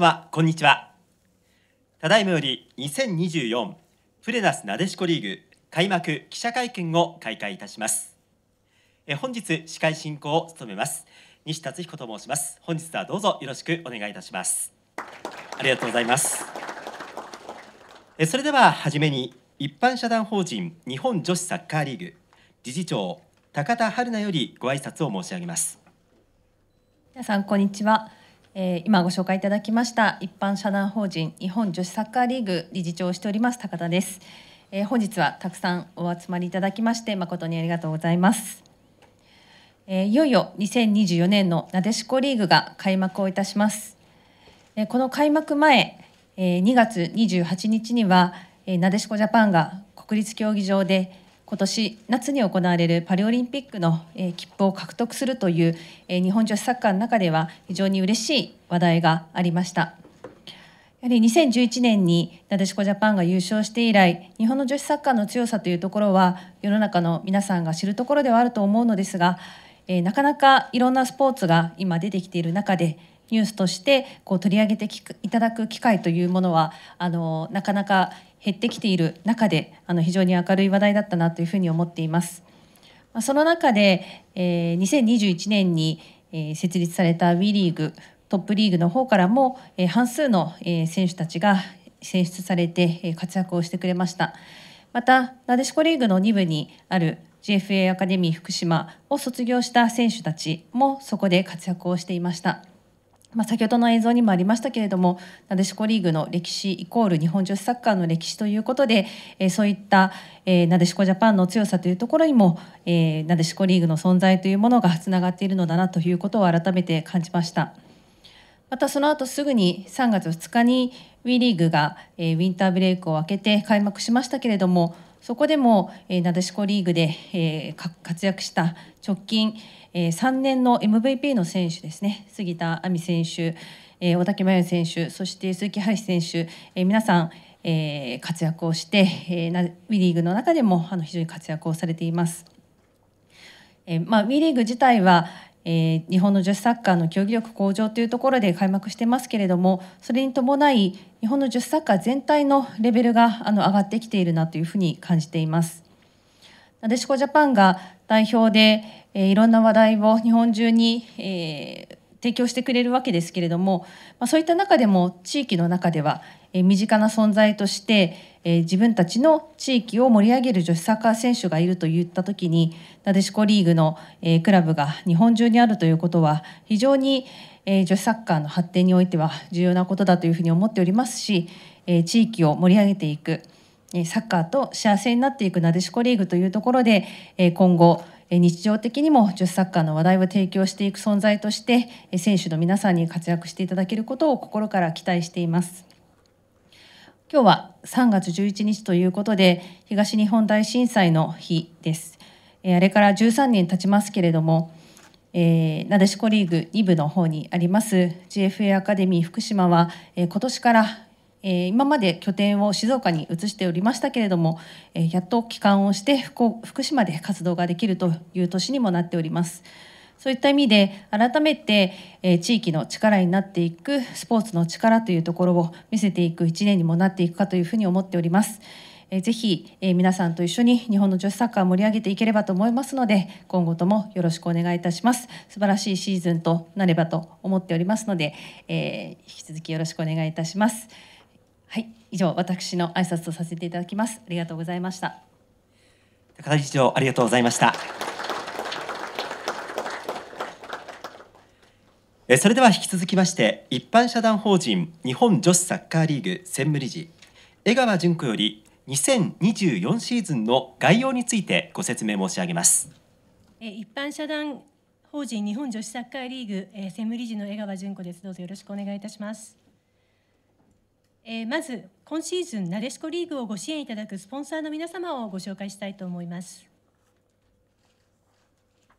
様こんにちはただいまより2024プレナスなでしこリーグ開幕記者会見を開会いたしますえ本日司会進行を務めます西達彦と申します本日はどうぞよろしくお願いいたしますありがとうございますえそれでははじめに一般社団法人日本女子サッカーリーグ理事長高田春奈よりご挨拶を申し上げます皆さんこんにちはえー、今ご紹介いただきました一般社団法人日本女子サッカーリーグ理事長をしております高田です、えー、本日はたくさんお集まりいただきまして誠にありがとうございます、えー、いよいよ2024年のなでしこリーグが開幕をいたします、えこの開幕前、え2月28日には、えなでしこジャパンが国立競技場で今年夏に行われるパリオリンピックの、え切符を獲得するという、え日本女子サッカーの中では非常に嬉しい話題がありました。やはり2011年になでしこジャパンが優勝して以来日本の女子サッカーの強さというところは世の中の皆さんが知るところではあると思うのですが、えなかなかいろんなスポーツが今出てきている中でニュースとしてこう取り上げていただく機会というものはあのなかなか減ってきている中であの非常に明るい話題だったなというふうに思っています。その中で、えー、2021年に、えー、設立された WE リーグトップリーグの方からも、えー、半数の、えー、選手たちが選出されて、えー、活躍をしてくれましたまたなでしこリーグの2部にある GFA アカデミー福島を卒業した選手たちもそこで活躍をしていましたまあ、先ほどの映像にもありましたけれどもなでしこリーグの歴史イコール日本女子サッカーの歴史ということで、えー、そういった、えー、なでしこジャパンの強さというところにも、えー、なでしこリーグの存在というものがつながっているのだなということを改めて感じました。またその後すぐに3月2日に WE リーグが、えウィンターブレイクを明けて開幕しましたけれどもそこでも、えなでしこリーグで、え活躍した直近、えー、3年の MVP の選手ですね杉田亜美選手、えー、大竹真由選手そして鈴木林選手、えー、皆さん、えー、活躍をして、えー、ウィリーグの中でもあの非常に活躍をされています。えーまあ、ウィリーグ自体はえー、日本の女子サッカーの競技力向上というところで開幕してますけれどもそれに伴い日本の女子サッカー全体のレベルがあの上がってきているなというふうに感じています。なでしこジャパンが代表で、えー、いろんな話題を日本中に、えー、提供してくれるわけですけれども、まあ、そういった中でも地域の中では、えー、身近な存在として、えー、自分たちの地域を盛り上げる女子サッカー選手がいるといった時になでしこリーグの、えー、クラブが日本中にあるということは非常に、えー、女子サッカーの発展においては重要なことだというふうに思っておりますし、えー、地域を盛り上げていく。サッカーと幸せになっていくなでしこリーグというところで今後日常的にも女子サッカーの話題を提供していく存在として選手の皆さんに活躍していただけることを心から期待しています。今日は3月11日ということで東日本大震災の日です。あれから13年経ちますけれども、えなでしこリーグ2部の方にあります GFA アカデミー福島は、え今年からえー、今まで拠点を静岡に移しておりましたけれども、えー、やっと帰還をして福福島で活動ができるという年にもなっております。そういった意味で改めて、え地域の力になっていくスポーツの力というところを見せていく1年にもなっていくかというふうに思っております。えー、ぜひ、え皆さんと一緒に日本の女子サッカーを盛り上げていければと思いますので今後ともよろしくお願いいたします素晴らしいシーズンとなればと思っておりますので、えー、引き続きよろしくお願いいたします。以上私の挨拶とさせていただきますありがとうございました高田理事長ありがとうございましたえそれでは引き続きまして一般社団法人日本女子サッカーリーグ専務理事江川純子より2024シーズンの概要についてご説明申し上げます一般社団法人日本女子サッカーリーグ専務理事の江川純子ですどうぞよろしくお願いいたしますまず今シーズンなでしこリーグをご支援いただくスポンサーの皆様をご紹介したいと思います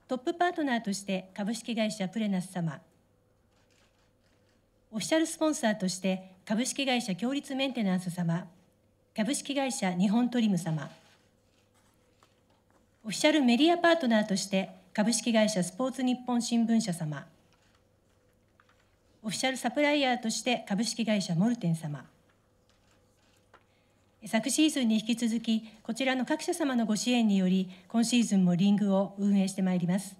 トップパートナーとして株式会社プレナス様オフィシャルスポンサーとして株式会社共立メンテナンス様株式会社日本トリム様オフィシャルメディアパートナーとして株式会社スポーツ日本新聞社様オフィシャルサプライヤーとして株式会社モルテン様昨シーズンに引き続きこちらの各社様のご支援により今シーズンもリングを運営してまいります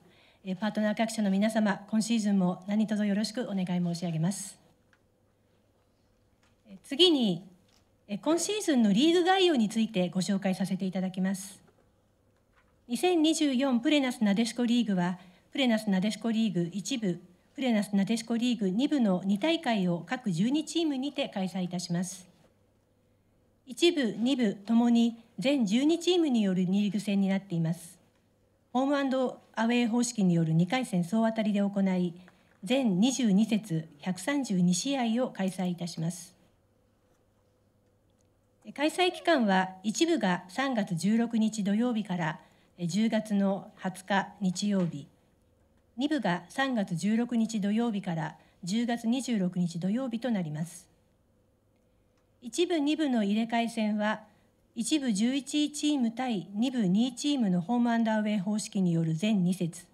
パートナー各社の皆様今シーズンも何卒よろしくお願い申し上げます次に今シーズンのリーグ概要についてご紹介させていただきます2024プレナスなでしこリーグはプレナスなでしこリーグ1部プレナスなでしこリーグ2部の2大会を各12チームにて開催いたします1部、2部ともに全12チームによる2リーグ戦になっています。ホームアウェー方式による2回戦総当たりで行い、全22節132試合を開催いたします。開催期間は一部が3月16日土曜日から10月の20日日曜日、2部が3月16日土曜日から10月26日土曜日となります。1部2部の入れ替え戦は1部11チーム対2部2チームのホームアンダーウェイ方式による全2節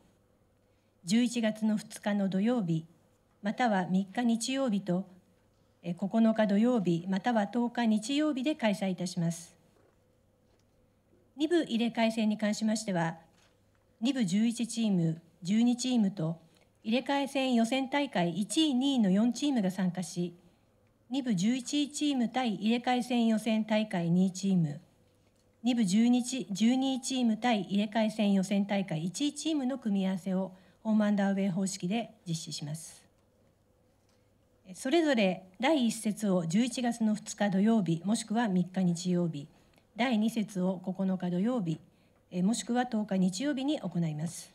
11月の2日の土曜日または3日日曜日と9日土曜日または10日日曜日で開催いたします2部入れ替え戦に関しましては2部11チーム12チームと入れ替え戦予選大会1位2位の4チームが参加し2部11チーム対入れ替え戦予選大会2チーム2部 12, チーム対入れ替え戦予選大会1チームの組み合わせをホームアンダーウェイ方式で実施しますそれぞれ第1節を11月の2日土曜日もしくは3日日曜日第2節を9日土曜日もしくは10日日曜日に行います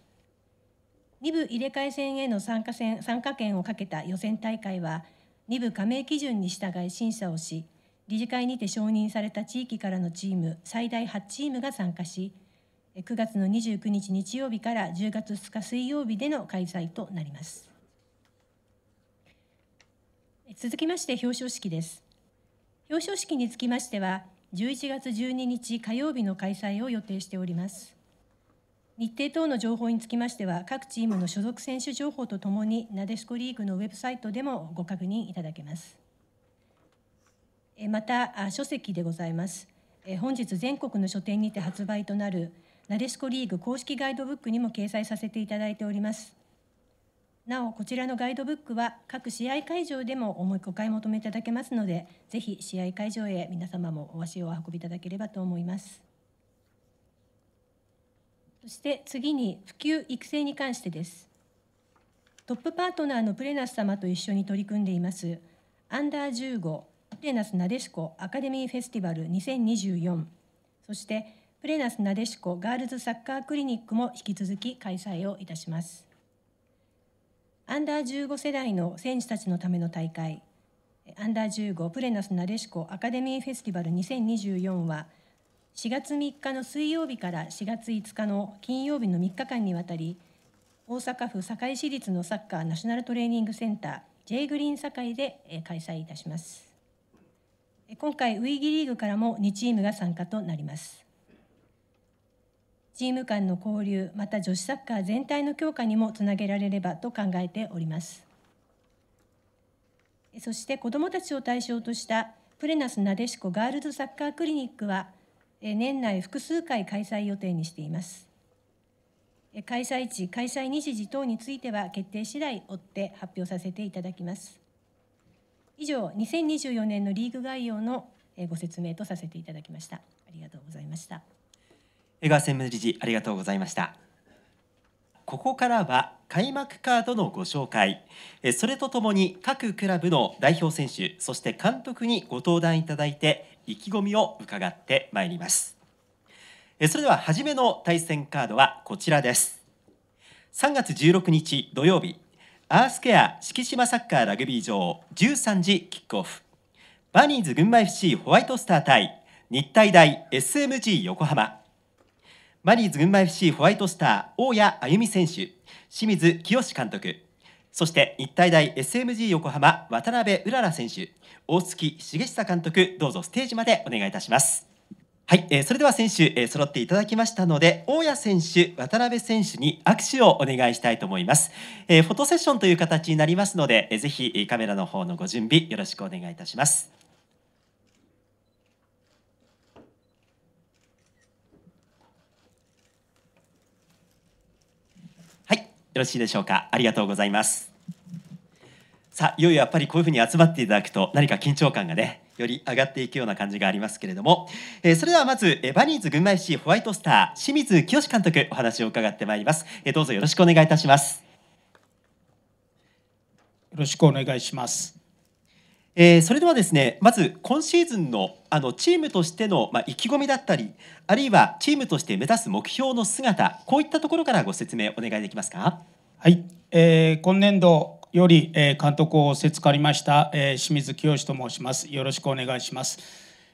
2部入れ替え戦への参加戦参加権をかけた予選大会は2部加盟基準に従い審査をし、理事会にて承認された地域からのチーム最大8チームが参加し、9月の29日日曜日から10月2日水曜日での開催となります。続きまして表彰式です。表彰式につきましては、11月12日火曜日の開催を予定しております。日程等の情報につきましては、各チームの所属選手情報とともに、なでしこリーグのウェブサイトでもご確認いただけます。また、書籍でございます。本日、全国の書店にて発売となる、なでしこリーグ公式ガイドブックにも掲載させていただいております。なお、こちらのガイドブックは、各試合会場でも重いお買い求めいただけますので、ぜひ試合会場へ皆様もお足をお運びいただければと思います。そして次に普及育成に関してです。トップパートナーのプレナス様と一緒に取り組んでいます、アンダー15プレナスなでしこアカデミーフェスティバル2024、そしてプレナスなでしこガールズサッカークリニックも引き続き開催をいたします。アンダー15世代の選手たちのための大会、アンダー15プレナスなでしこアカデミーフェスティバル2024は、4月3日の水曜日から4月5日の金曜日の3日間にわたり大阪府堺市立のサッカーナショナルトレーニングセンター J グリーン堺で開催いたします今回ウイギリーグからも2チームが参加となりますチーム間の交流また女子サッカー全体の強化にもつなげられればと考えておりますそして子どもたちを対象としたプレナスなでしこガールズサッカークリニックは年内複数回開催予定にしています。開催地、開催日時等については決定次第追って発表させていただきます。以上、2024年のリーグ概要のご説明とさせていただきました。ありがとうございました。江川専務理事、ありがとうございました。ここからは開幕カードのご紹介それとともに各クラブの代表選手そして監督にご登壇いただいて意気込みを伺ってまいりますそれでは初めの対戦カードはこちらです3月16日土曜日アースケア敷島サッカーラグビー場13時キックオフバニーズ群馬 FC ホワイトスター対日体大 SMG 横浜マリーズ群馬 FC ホワイトスター大谷歩ゆ選手清水清監督そして日体大 SMG 横浜渡辺うらら選手大月重久監督どうぞステージまでお願いいたしますはい、えー、それでは選手、えー、揃っていただきましたので大谷選手渡辺選手に握手をお願いしたいと思います、えー、フォトセッションという形になりますので、えー、ぜひカメラの方のご準備よろしくお願いいたしますよろしいでしょうかありがとうございますさあいよいよやっぱりこういうふうに集まっていただくと何か緊張感がねより上がっていくような感じがありますけれども、えー、それではまず、えー、バニーズ群馬 FC ホワイトスター清水清監督お話を伺ってまいります、えー、どうぞよろしくお願いいたしますよろしくお願いしますえー、それではですねまず今シーズンのあのチームとしての、まあ、意気込みだったりあるいはチームとして目指す目標の姿こういったところからご説明お願いできますか。はい、えー、今年度より、え監督を仰せつかりました、え清水清と申します。よろしくお願いします。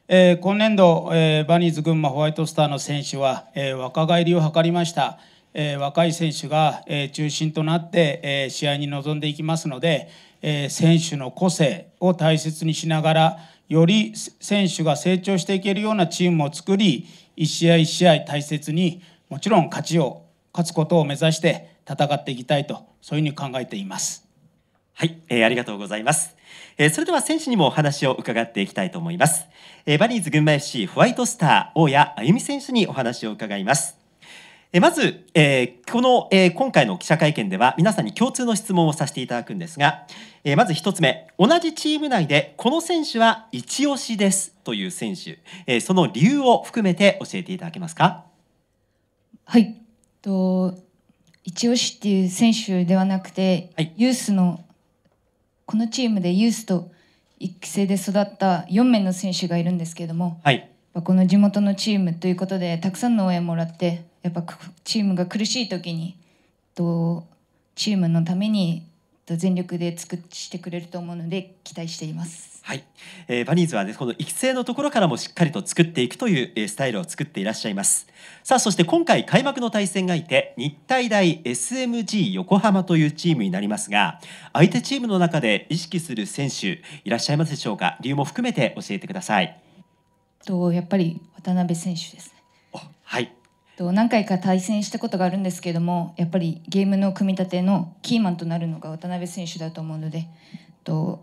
え今年度、えバニーズ群馬ホワイトスターの選手は、え若返りを図りました。え若い選手が、え中心となって、え試合に臨んでいきますので、え選手の個性を大切にしながらより選手が成長していけるようなチームを作り一試合一試合大切にもちろん勝ちを勝つことを目指して戦っていきたいとそういうふうに考えています。はい、えー、ありがとうございます、えー、それでは選手にもお話を伺っていきたいと思います、えー、バニーズ群馬 FC ホワイトスター大谷あゆみ選手にお話を伺いますえまず、えー、この、えー、今回の記者会見では皆さんに共通の質問をさせていただくんですが、えー、まず1つ目同じチーム内でこの選手は一押しですという選手、えその理由を含めて教えていただけますかはいと一押しっていう選手ではなくて、はい、ユースのこのチームでユースと育成で育った4名の選手がいるんですけれども、はい、この地元のチームということでたくさんの応援もらってやっぱチームが苦しい時にとチームのために全力で尽くしてくれると思うので期待しています。はい、えー、バニーズはねこの育成のところからもしっかりと作っていくという、えー、スタイルを作っていらっしゃいます。さあそして今回開幕の対戦相手日体大 SMG 横浜というチームになりますが相手チームの中で意識する選手いらっしゃいますでしょうか理由も含めて教えてください。とやっぱり渡辺選手ですね。はいと何回か対戦したことがあるんですけれどもやっぱりゲームの組み立てのキーマンとなるのが渡辺選手だと思うのでと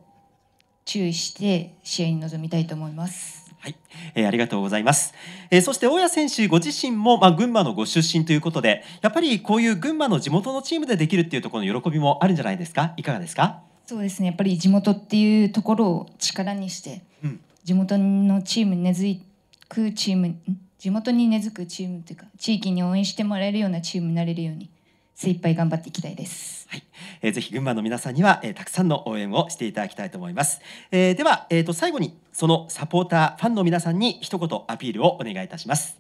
注意して試合に臨みたいと思います。はい、えー、ありがとうございます。えー、そして大谷選手ご自身もまあ、群馬のご出身ということで、やっぱりこういう群馬の地元のチームでできるっていうところの喜びもあるんじゃないですか。いかがですか。そうですね。やっぱり地元っていうところを力にして、うん、地元のチームに根付くチーム地元に根付くチームというか地域に応援してもらえるようなチームになれるように精一杯頑張っていきたいです。はい、えー、ぜひ群馬の皆さんには、えー、たくさんの応援をしていただきたいと思います。えー、では、えーと、と最後にそのサポーターファンの皆さんに一言アピールをお願いいたします。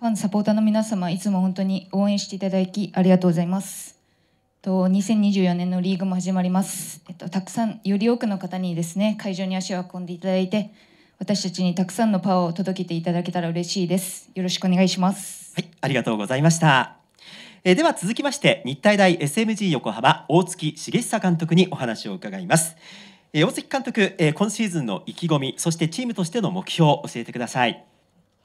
ファンサポーターの皆様いつも本当に応援していただきありがとうございます。と2024年のリーグも始まります、えっと、たくさんより多くの方にですね会場に足を運んでいただいて私たちにたくさんのパワーを届けていただけたら嬉しいですよろしくお願いしますはいありがとうございましたえでは続きまして日体大 SMG 横浜大月重久監督にお話を伺いますえ大関監督、え今シーズンの意気込みそしてチームとしての目標を教えてください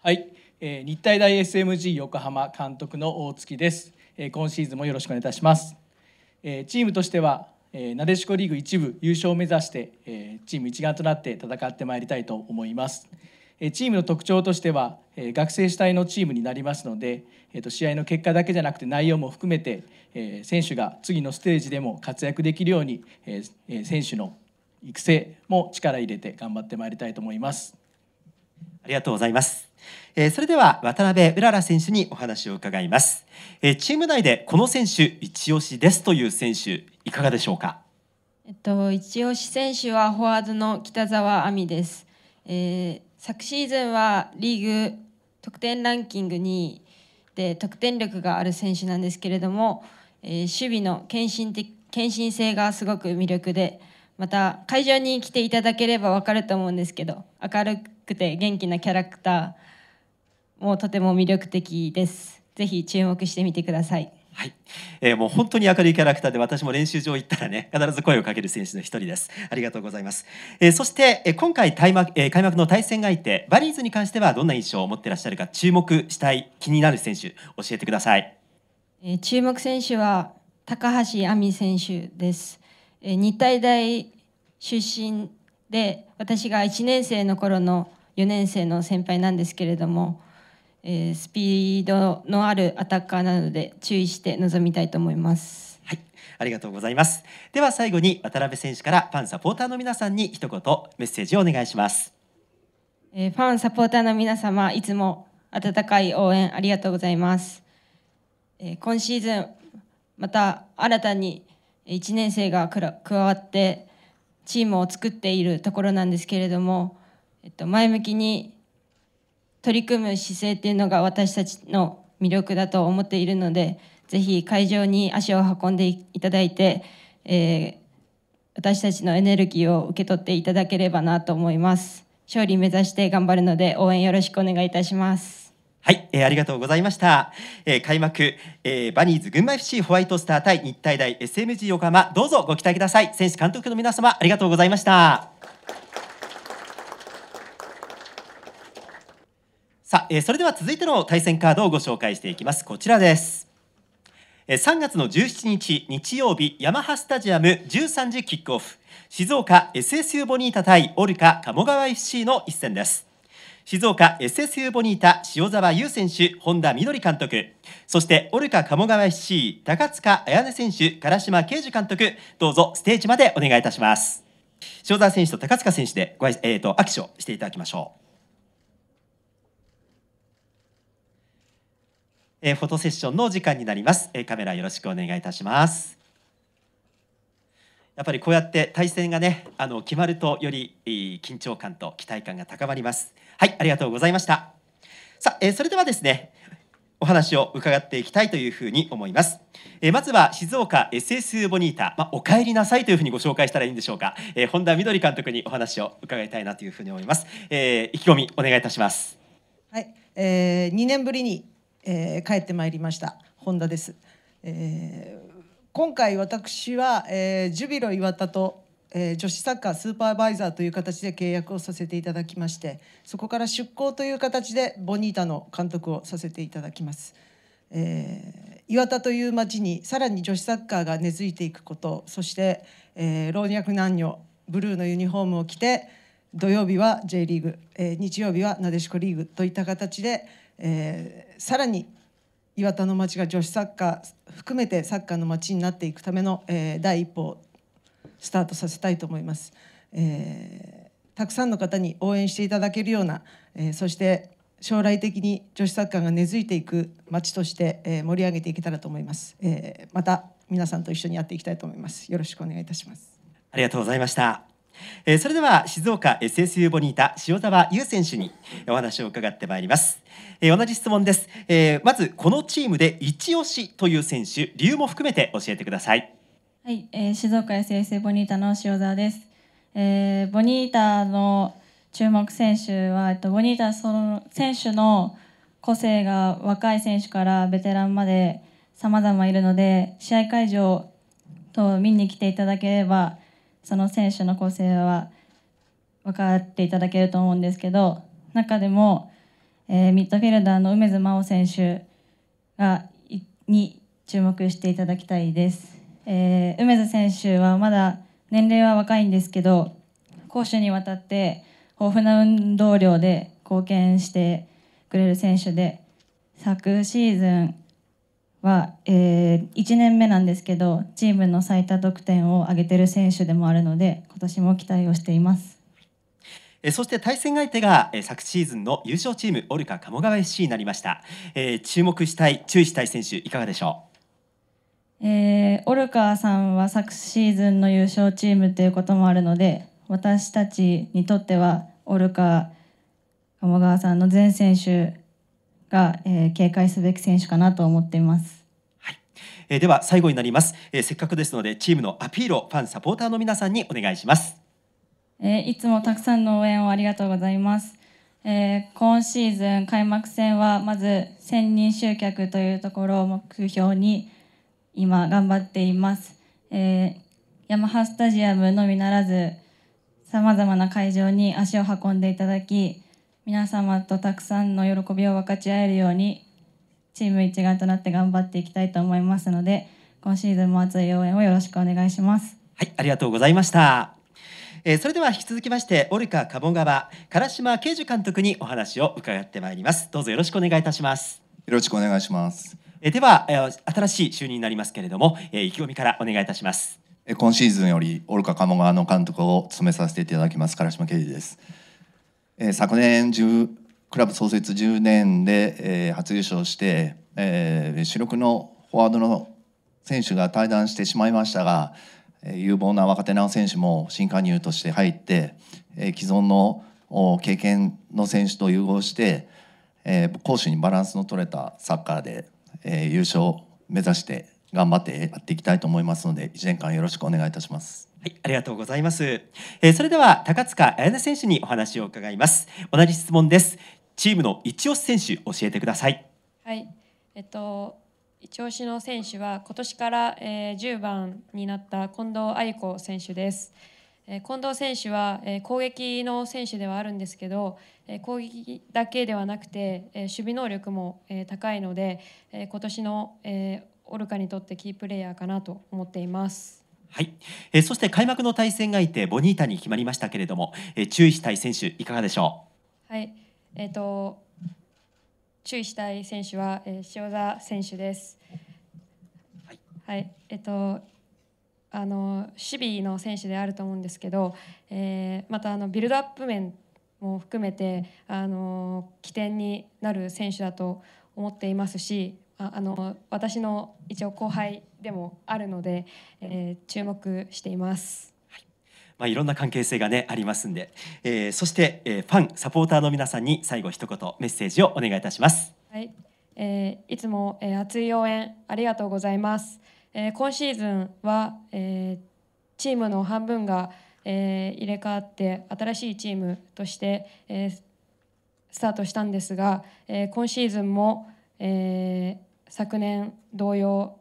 はい、え日体大 SMG 横浜監督の大月です、え今シーズンもよろしくお願いいたしますえチームとしては、えなでしこリーグ1部優勝を目指して、えチーム一丸となって戦ってまいりたいと思います。えチームの特徴としては、え学生主体のチームになりますので、えー、と試合の結果だけじゃなくて内容も含めて、え選手が次のステージでも活躍できるように、え選手の育成も力入れて頑張ってまいりたいと思います。ありがとうございます。えそれでは渡辺うらら選手にお話を伺います、えチーム内でこの選手一押しですという選手いかがでしょうかえっと一押し選手はフォワードの北澤亜美です、えー、昨シーズンはリーグ得点ランキング2位で得点力がある選手なんですけれども、えー、守備の献身的献身性がすごく魅力でまた会場に来ていただければわかると思うんですけど明るくて元気なキャラクターもうとても魅力的です。ぜひ注目してみてください。はい、えー、もう本当に明るいキャラクターで私も練習場行ったらね必ず声をかける選手の一人ですありがとうございます、えー、そして、えー、今回開幕、えー、開幕の対戦相手バリーズに関してはどんな印象を持っていらっしゃるか注目したい気になる選手教えてください、えー、注目選手は高橋亜美選手です、えー、日体大出身で私が1年生の頃の4年生の先輩なんですけれどもえー、スピードのあるアタッカーなので注意して臨みたいと思います。はい、ありがとうございます。では最後に渡辺選手からファンサポーターの皆さんに一言メッセージをお願いします。えー、ファンサポーターの皆様いつも温かい応援ありがとうございます。えー、今シーズンまた新たに1年生が加わってチームを作っているところなんですけれども、えっと、前向きに取り組む姿勢っていうのが私たちの魅力だと思っているのでぜひ会場に足を運んでいただいて、えー、私たちのエネルギーを受け取っていただければなと思います勝利目指して頑張るので応援よろしくお願いいたしますはい、えー、ありがとうございました。えー、開幕、えー、バニーズ群馬 FC ホワイトスター対日体大 SMG 横浜、どうぞご期待ください。選手監督の皆様、ありがとうございました。さあ、えー、それでは続いての対戦カードをご紹介していきますこちらですえー、3月の17日日曜日ヤマハスタジアム13時キックオフ静岡 SSU ボニータ対オルカ鴨川 FC の一戦です静岡 SSU ボニータ塩沢優選手本田みどり監督そしてオルカ鴨川 FC 高塚彩音選手唐島啓二監督どうぞステージまでお願いいたします塩沢選手と高塚選手でご、えーと、と握手をしていただきましょうえフォトセッションの時間になります、えカメラよろしくお願いいたしますやっぱりこうやって対戦がねあの決まるとよりい緊張感と期待感が高まりますはいありがとうございましたさあ、えそれではですねお話を伺っていきたいというふうに思います。えまずは静岡 SS ボニータ、まあ、お帰りなさいというふうにご紹介したらいいんでしょうか、えー、本田みどり監督にお話を伺いたいなというふうに思います。えー、意気込みお願いいたします。はい、えー、2年ぶりにえー、帰ってまいりました本田です、えー、今回私は、えー、ジュビロ磐田と、えー、女子サッカースーパーバイザーという形で契約をさせていただきましてそこから出向という形でボニータの監督をさせていただきます、えー、岩田という町にさらに女子サッカーが根付いていくことそして、えー、老若男女ブルーのユニフォームを着て土曜日は J リーグ、えー、日曜日はなでしこリーグといった形で、えー、さらに岩田の町が女子サッカー含めてサッカーの町になっていくための、えー、第一歩をスタートさせたいと思います、えー、たくさんの方に応援していただけるような、えー、そして将来的に女子サッカーが根付いていく町として、え盛り上げていけたらと思います、えまた皆さんと一緒にやっていきたいと思いますよろしくお願いいたしますありがとうございましたえー、それでは静岡 SSU ボニータ塩澤優選手にお話を伺ってまいります、えー、同じ質問です、えー、まずこのチームで一押しという選手理由も含めて教えてくださいはい、えー、静岡 SSU ボニータの塩澤です、えー、ボニータの注目選手は、えっと、ボニータその選手の個性が若い選手からベテランまで様々いるので試合会場と見に来ていただければその選手の構成は分かっていただけると思うんですけど中でも、えー、ミッドフィルダーの梅津真央選手がいに注目していただきたいです、えー、梅津選手はまだ年齢は若いんですけど攻守にわたって豊富な運動量で貢献してくれる選手で昨シーズンは、えー、1年目なんですけどチームの最多得点を挙げてる選手でもあるので今年も期待をしています。そして対戦相手が昨シーズンの優勝チームオルカ鴨川 FC になりました、えー、注目したい注意したい選手いかがでしょう、えー、オルカさんは昨シーズンの優勝チームということもあるので私たちにとってはオルカ鴨川さんの全選手が、えー、警戒すべき選手かなと思っています。はいえー、では最後になります、えー、せっかくですのでチームのアピールをファンサポーターの皆さんにお願いします、えいつもたくさんの応援をありがとうございます、え今シーズン開幕戦はまず1000人集客というところを目標に今頑張っています、えヤマハスタジアムのみならずさまざまな会場に足を運んでいただき皆様とたくさんの喜びを分かち合えるようにチーム一丸となって頑張っていきたいと思いますので今シーズンも熱い応援をよろしくお願いしますはいありがとうございましたえー、それでは引き続きましてオルカ鴨川唐島慶樹監督にお話を伺ってまいりますどうぞよろしくお願いいたしますよろしくお願いしますえー、では、えー、新しい就任になりますけれども、えー、意気込みからお願いいたしますえ今シーズンよりオルカ鴨川の監督を務めさせていただきます唐島慶樹ですえー、昨年クラブ創設10年で、えー、初優勝して、えー、主力のフォワードの選手が退団してしまいましたが、えー、有望な若手の選手も新加入として入って、えー、既存の経験の選手と融合して、えー、攻守にバランスの取れたサッカーで、えー、優勝を目指して頑張ってやっていきたいと思いますので1年間よろしくお願いいたします。はい、ありがとうございます。えー、それでは高塚彩音選手にお話を伺います。同じ質問です。チームの一押し選手教えてください。はい、えっと一押しの選手は今年から、えー、10番になった近藤愛子選手です。えー、近藤選手は、えー、攻撃の選手ではあるんですけど、えー、攻撃だけではなくて、えー、守備能力も、えー、高いので、えー、今年の、えー、オルカにとってキープレイヤーかなと思っています。はい、えー、そして開幕の対戦相手ボニータに決まりましたけれども、えー、注意したい選手いかがでしょう。はい、えっ、ー、と注意したい選手は、えー、塩田選手です。はい、はい、えっ、ー、とあの守備の選手であると思うんですけど、えー、またあのビルドアップ面も含めてあの起点になる選手だと思っていますし、ああの私の一応後輩でもあるので、えー、注目しています。はいまあ、いろんな関係性が、ね、ありますんで、えー、そして、えー、ファン、サポーターの皆さんに最後一言メッセージをお願いいたします。はいえー、いつも、えー、熱い応援ありがとうございます。えー、今シーズンは、えー、チームの半分が、えー、入れ替わって新しいチームとして、えー、スタートしたんですが、えー、今シーズンも、えー、昨年同様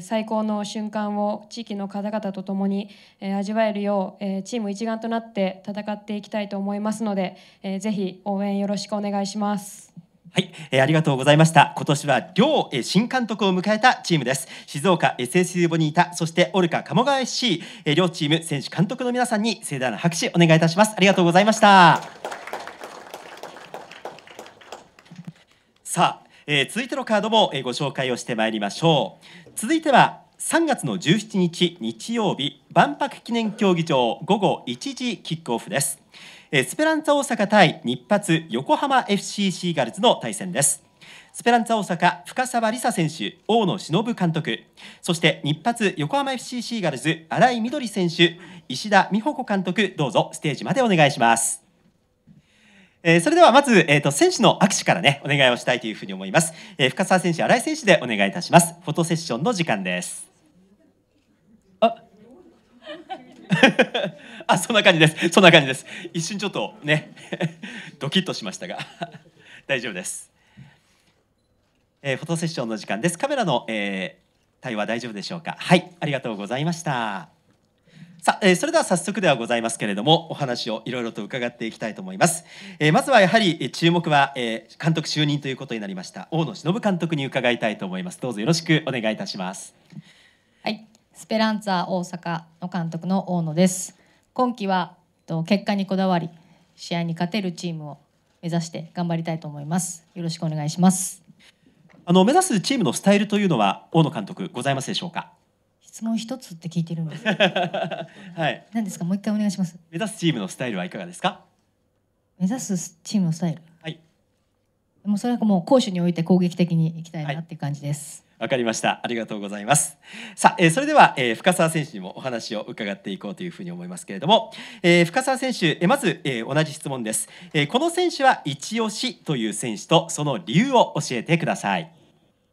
最高の瞬間を地域の方々と共に味わえるようチーム一丸となって戦っていきたいと思いますのでぜひ応援よろしくお願いします。はい、えー、ありがとうございました。今年は両、えー、新監督を迎えたチームです。静岡 SS ボニータ、そしてオルカ鴨川 SC、え両チーム選手監督の皆さんに盛大な拍手お願いいたします。ありがとうございました。さあ、えー、続いてのカードも、えー、ご紹介をしてまいりましょう。続いては3月の17日日曜日万博記念競技場午後1時キックオフですスペランツァ大阪対日発横浜 FC シーガルズの対戦ですスペランツァ大阪深沢理沙選手大野忍監督そして日発横浜 FC シーガルズ新井みどり選手石田美穂子監督どうぞステージまでお願いしますえー、それではまず、えーと、選手の握手からねお願いをしたいというふうに思います、えー、深澤選手新井選手でお願いいたしますフォトセッションの時間ですあ あそんな感じですそんな感じです一瞬ちょっとね ドキッとしましたが 大丈夫です、えー、フォトセッションの時間ですカメラの、えー、対話大丈夫でしょうかはいありがとうございましたさあ、えー、それでは早速ではございますけれどもお話をいろいろと伺っていきたいと思います、えー、まずはやはり注目は、えー、監督就任ということになりました大野忍監督に伺いたいと思いますどうぞよろしくお願いいたしますはいスペランツァ大阪の監督の大野です今季は結果にこだわり試合に勝てるチームを目指して頑張りたいと思いますよろしくお願いしますあの目指すチームのスタイルというのは大野監督ございますでしょうか質問一つって聞いてるんです。はい。何ですか、もう一回お願いします。目指すチームのスタイルはいかがですか。目指すチームのスタイル。はい。もうそれはもう攻守において攻撃的にいきたいなっていう感じです。わ、はい、かりました。ありがとうございます。さあ、えー、それでは、えー、深澤選手にもお話を伺っていこうというふうに思いますけれども、えー、深澤選手、えまず、え同じ質問です、えこの選手は一押しという選手とその理由を教えてください。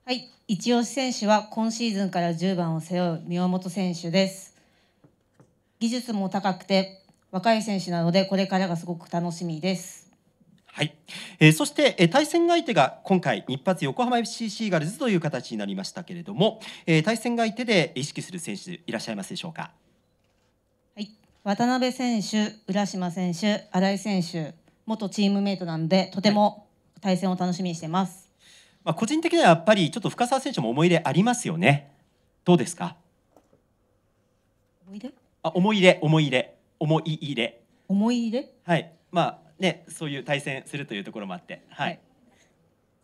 はい。一押し選手は今シーズンから10番を背負う宮本選手です技術も高くて若い選手なのでこれからがすごく楽しみですはい、えー、そして、えー、対戦相手が今回一発横浜 FC シーガルズという形になりましたけれども、えー、対戦相手で意識する選手いらっしゃいますでしょうかはい渡辺選手浦島選手新井選手元チームメイトなんでとても対戦を楽しみにしてます、まあ、個人的にはやっぱりちょっと深沢選手も思い入れありますよね。どうですか。思い入れ。あ、思い入れ、思い入れ、思い入れ。思い入れ。はい、まあ、ね、そういう対戦するというところもあって、はい。はい、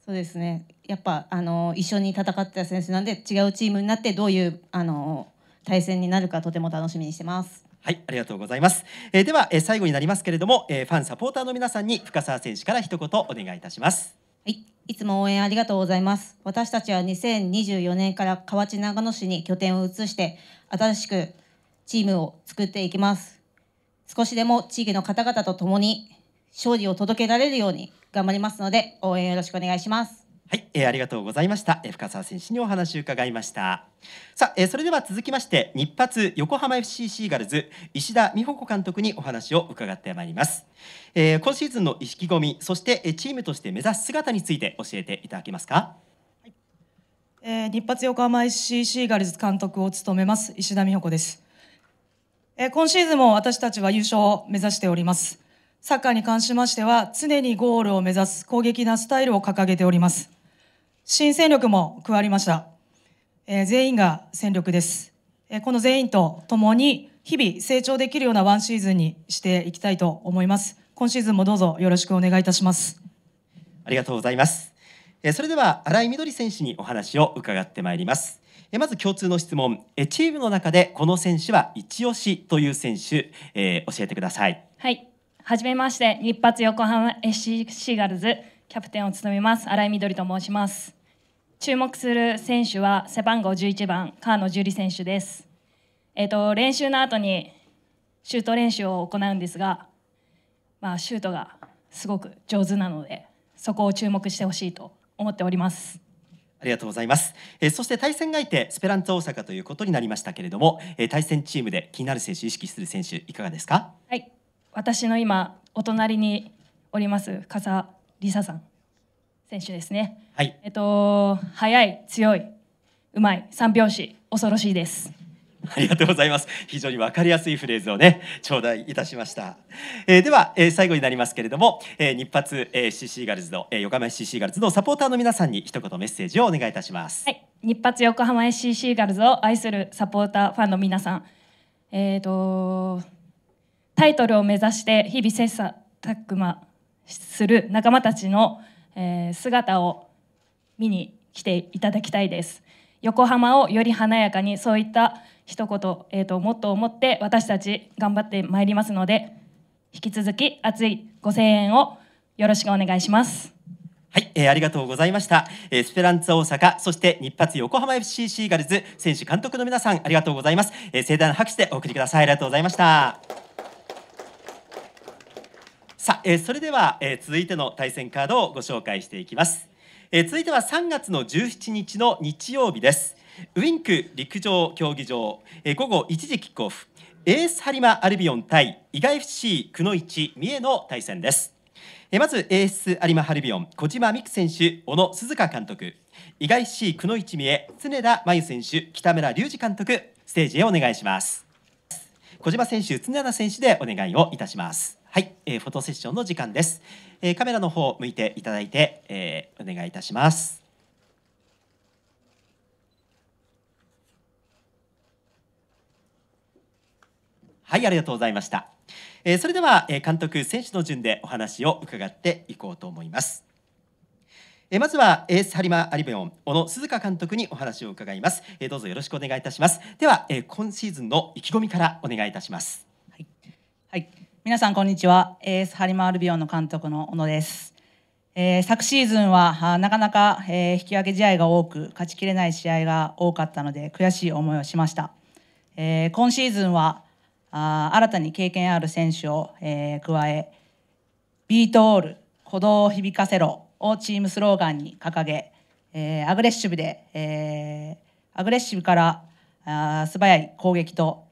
そうですね。やっぱ、あの、一緒に戦ってた選手なんで、違うチームになって、どういう、あの。対戦になるか、とても楽しみにしてます。はい、ありがとうございます。えー、では、えー、最後になりますけれども、えー、ファンサポーターの皆さんに深澤選手から一言お願いいたします。はい。いつも応援ありがとうございます。私たちは2024年から河内長野市に拠点を移して、新しくチームを作っていきます。少しでも地域の方々と共に勝利を届けられるように頑張りますので、応援よろしくお願いします。はい、えー、ありがとうございました、えー、深澤選手にお話を伺いましたさあ、えー、それでは続きまして日発横浜 FC シーガルズ石田美穂子監督にお話を伺ってまいります、えー、今シーズンの意識込みそして、えチームとして目指す姿について教えていただけますかはい、えー、日発横浜 FC シーガルズ監督を務めます石田美穂子です、えー、今シーズンも私たちは優勝を目指しておりますサッカーに関しましては常にゴールを目指す攻撃なスタイルを掲げております新戦力も加わりました。えー、全員が戦力です。えー、この全員と共に日々成長できるようなワンシーズンにしていきたいと思います。今シーズンもどうぞよろしくお願いいたします。ありがとうございます。えー、それでは新井みどり選手にお話を伺ってまいります。えまず共通の質問、えチームの中でこの選手は一押しという選手、えー、教えてください。はい、はじめまして、日発横浜 SC シーガルズキャプテンを務めます新井みどりと申します。注目する選手は背番号11番河野樹里選手です、えーと、練習の後にシュート練習を行うんですが、まあ、シュートがすごく上手なのでそこを注目してほしいと思っておりますありがとうございます、えー、そして対戦相手スペランツ大阪ということになりましたけれども、えー、対戦チームで気になる選手意識する選手いかがですかはい私の今お隣におります笠梨沙さん選手ですね。はい。えっと速い強いうまい三拍子恐ろしいです。ありがとうございます。非常にわかりやすいフレーズをね、頂戴いたしました。えー、では、えー、最後になりますけれども、えー、日発、えー、CC ガールズの、えー、横浜 CC ガールズのサポーターの皆さんに一言メッセージをお願いいたします。はい、日発横浜 CC ガールズを愛するサポーター、ファンの皆さん、えっ、ー、とタイトルを目指して日々切磋琢磨する仲間たちのえー、姿を見に来ていただきたいです横浜をより華やかにそういった一言、えーと、ともっと思って私たち頑張ってまいりますので引き続き熱いご声援をよろしくお願いします。はい、えー、ありがとうございました、えー、スペランツ大阪そして日発横浜 FC シーガルズ選手監督の皆さんありがとうございます、えー、盛大な拍手でお送りくださいありがとうございましたさあ、えー、それでは、えー、続いての対戦カードをご紹介していきます、えー、続いては3月の17日の日曜日ですウィンク陸上競技場、えー、午後1時キックオフエースハリマアルビオン対伊賀 FC 久野市三重の対戦ですえまずエースリマハルビオン小島美久選手小野鈴鹿監督伊賀 FC 久野市三重常田真由選手北村隆二監督ステージへお願いします小島選手常田選手でお願いをいたしますはい、えー、フォトセッションの時間です、えー、カメラの方向いていただいて、えー、お願いいたしますはい、ありがとうございました。えー、それでは、えー、監督、選手の順でお話を伺っていこうと思います。えー、まずは、エースハリマ・アリベオン、小野鈴鹿監督にお話を伺います。えどうぞよろしくお願いいたします。では、え今シーズンの意気込みからお願いいたします。はい、はい皆さんこんにちはエースハリマールビオンの監督の小野です、えー、昨シーズンはなかなか、えー、引き分け試合が多く勝ちきれない試合が多かったので悔しい思いをしました、えー、今シーズンはあ新たに経験ある選手を、え加えビートオール鼓動を響かせろをチームスローガンに掲げ、えアグレッシブで、えアグレッシブからあ素早い攻撃と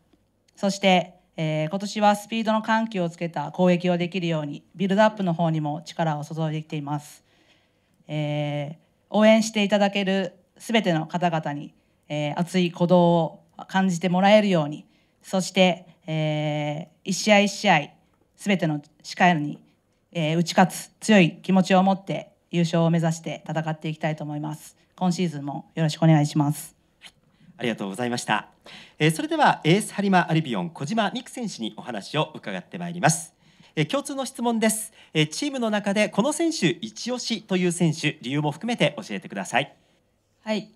そしてえー、今年はスピードの緩急をつけた攻撃をできるようにビルドアップの方にも力を注いできています、えー、応援していただけるすべての方々に、えー、熱い鼓動を感じてもらえるようにそして、えー、一試合一試合すべての司会に、えー、打ち勝つ強い気持ちを持って優勝を目指して戦っていきたいと思います今シーズンもよろしくお願いしますありがとうございましたえそれではエースハリマ・アルビオン小島美久選手にお話を伺ってまいりますえ共通の質問ですえチームの中でこの選手一押しという選手理由も含めて教えてくださいはい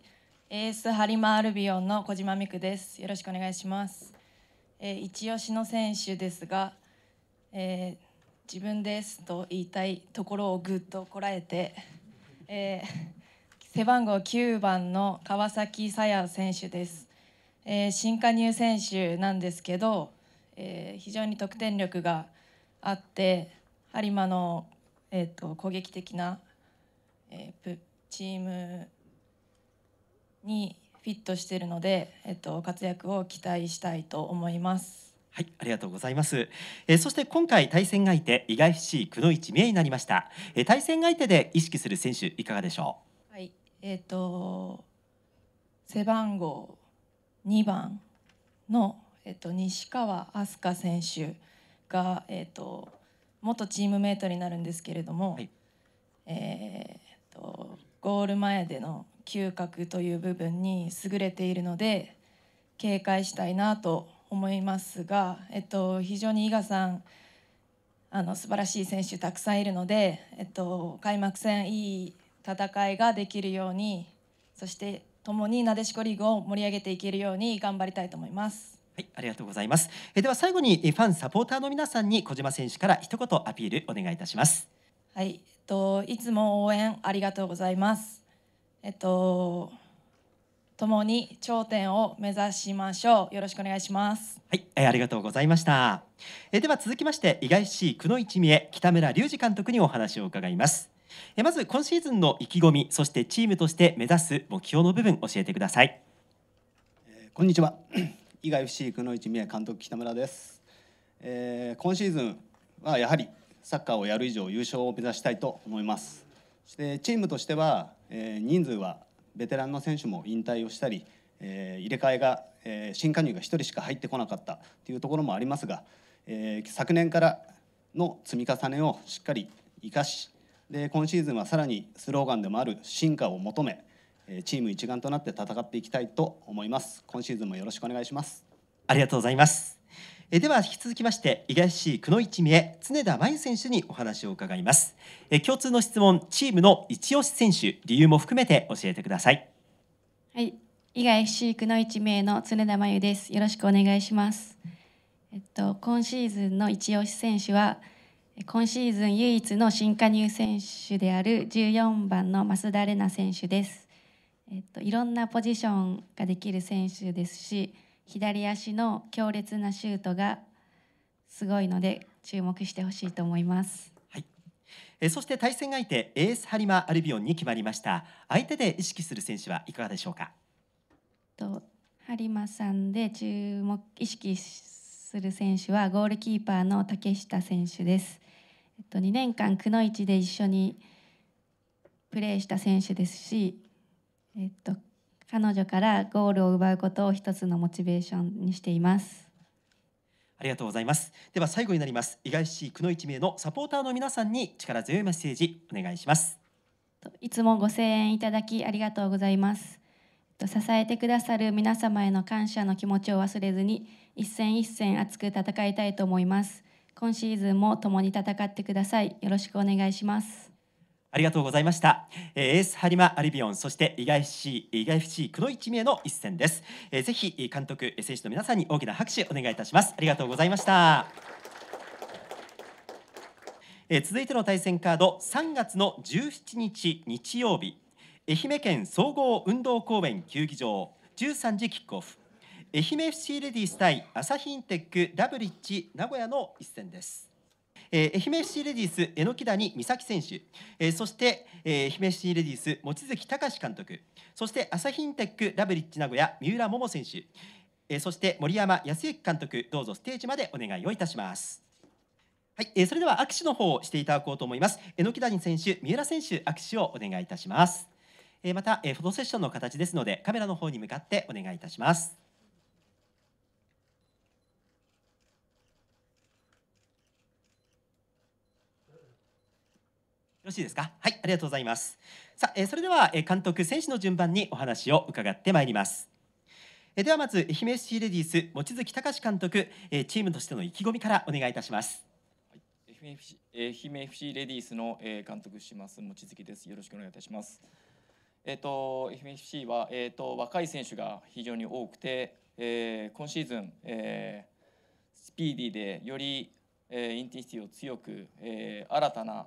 エースハリマ・アルビオンの小島美久ですよろしくお願いしますえー、一押しの選手ですが、えー、自分ですと言いたいところをぐっとこらえて、えー、背番号9番の川崎沙耶選手ですえー、新加入選手なんですけど、えー、非常に得点力があって播磨の、えーと、攻撃的な、えー、チームにフィットしているので、えっと、活躍を期待したいと思います。はい、ありがとうございます。えー、そして今回対戦相手、伊賀 FC 久野一名になりました。えー、対戦相手で意識する選手いかがでしょう。はい、えっ、ー、と背番号2番の、えっと、西川飛鳥選手が、えっと、元チームメートになるんですけれども、はい、えー、とゴール前での嗅覚という部分に優れているので警戒したいなと思いますが、えっと、非常に伊賀さんあの素晴らしい選手たくさんいるので、えっと、開幕戦いい戦いができるようにそしてともになでしこリーグを盛り上げていけるように頑張りたいと思います。はい、ありがとうございます。えでは最後にファンサポーターの皆さんに小島選手から一言アピールお願いいたします。はい、えっといつも応援ありがとうございます。えっと共に頂点を目指しましょう。よろしくお願いします。はい、えありがとうございました。えでは続きまして伊賀 FC 久野一美恵北村隆二監督にお話を伺います。えまず今シーズンの意気込みそしてチームとして目指す目標の部分教えてください、えー、こんにちは伊賀 FC 久野市宮監督北村です、えー、今シーズンはやはりサッカーをやる以上優勝を目指したいと思いますそしてチームとしては、えー、人数はベテランの選手も引退をしたり、えー、入れ替えが、えー、新加入が1人しか入ってこなかったというところもありますが、えー、昨年からの積み重ねをしっかり生かしで今シーズンはさらにスローガンでもある進化を求めチーム一丸となって戦っていきたいと思います今シーズンもよろしくお願いしますありがとうございますえでは引き続きまして五十嵐久野一美へ常田真由選手にお話を伺いますえ共通の質問チームの一押し選手理由も含めて教えてくださいはい五十嵐久野一美恵の常田真由ですよろしくお願いしますえっと今シーズンの一押し選手は今シーズン唯一の新加入選手である14番の増田玲奈選手です、えっと、いろんなポジションができる選手ですし左足の強烈なシュートがすごいので注目してほしいと思います。はい、えそして対戦相手エースハリマ・アルビオンに決まりました相手で意識する選手はいかがでしょうかとハリマさんで注目意識する選手はゴールキーパーの竹下選手ですえっと、2年間くのいで一緒にプレーした選手ですし、えっと、彼女からゴールを奪うことを一つのモチベーションにしています。ありがとうございます。では最後になります。伊賀市久野一名のサポーターの皆さんに力強いメッセージお願いします。いつもご声援いただきありがとうございます。支えてくださる皆様への感謝の気持ちを忘れずに一戦一戦熱く戦いたいと思います。今シーズンも共に戦ってくださいよろしくお願いしますありがとうございました。えー、エースハリマ・アルビオン、そして伊賀 FC、伊賀 FC 久野一名の一戦です。えー、ぜひ監督、選手の皆さんに大きな拍手お願いいたします。ありがとうございました。えー、続いての対戦カード、3月の17日日曜日、愛媛県総合運動公園球技場、13時キックオフ。愛媛 FC レディース対朝日インテックダブリッジ名古屋の一戦です。えー、愛媛 FC レディース榎谷美咲選手、えー、そして、えー、愛媛 FC レディース望月隆監督そして朝日インテックラブリッジ名古屋三浦桃選手、えー、そして森山康之監督どうぞステージまでお願いをいたします。はい、えー、それでは握手の方をしていただこうと思います。榎谷選手、三浦選手、握手をお願いいたします。えー、また、えー、フォトセッションの形ですので、カメラの方に向かってお願いいたします。よろしいですかはいありがとうございますさあ、えそれでは、え監督選手の順番にお話を伺ってまいりますえではまず愛媛 FC レディース望月隆監督、えチームとしての意気込みからお願いいたします、はい、愛媛 FC, 愛媛 f レディースの、え監督します望月ですよろしくお願いいたしますえっ、ー、と愛媛 f c は、えーと、と若い選手が非常に多くて、えー、今シーズン、えー、スピーディーでよりえインテンシティを強く、え新たな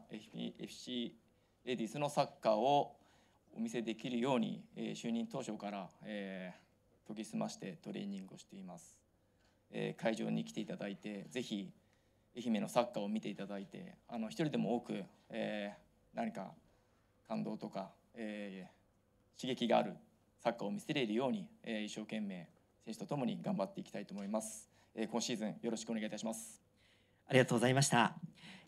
FC レディスのサッカーをお見せできるように、え就任当初から、え研ぎ澄ましてトレーニングをしています、え会場に来ていただいてぜひ愛媛のサッカーを見ていただいてあの一人でも多く、え何か感動とか、え刺激があるサッカーを見せれるように、え一生懸命選手とともに頑張っていきたいと思います、え今シーズンよろしくお願いいたしますありがとうございました。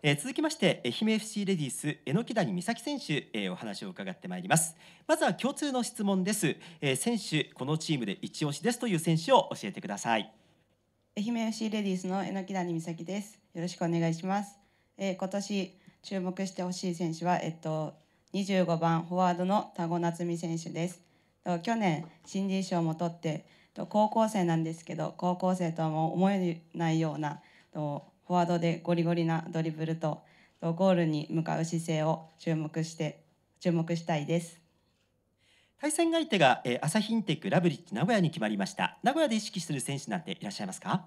えー、続きまして愛媛 FC レディース榎谷美咲選手、えー、お話を伺ってまいりますまずは共通の質問です、えー、選手このチームで一押しですという選手を教えてください愛媛 FC レディースの榎谷美咲ですよろしくお願いします、えー、今年注目してほしい選手はえっと25番フォワードの田子夏美選手です去年新人賞も取って高校生なんですけど高校生とはもう思えないようなフォワードでゴリゴリなドリブルとゴールに向かう姿勢を注目して注目したいです。対戦相手が、えー、朝ヒンテックラブリッジ名古屋に決まりました。名古屋で意識する選手なんていらっしゃいますか？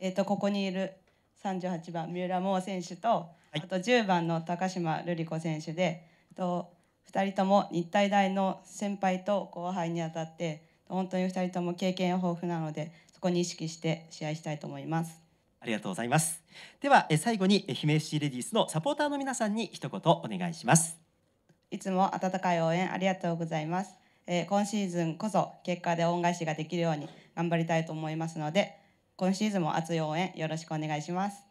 えっ、ー、とここにいる三十八番三浦桃選手と、はい、あと十番の高島瑠璃子選手で、と2人とも日体大の先輩と後輩にあたって、本当に2人とも経験豊富なので、そこに意識して試合したいと思います。ありがとうございますではえ最後に姫 FC レディースのサポーターの皆さんに一言お願いしますいつも温かい応援ありがとうございます、えー、今シーズンこそ結果で恩返しができるように頑張りたいと思いますので今シーズンも熱い応援よろしくお願いします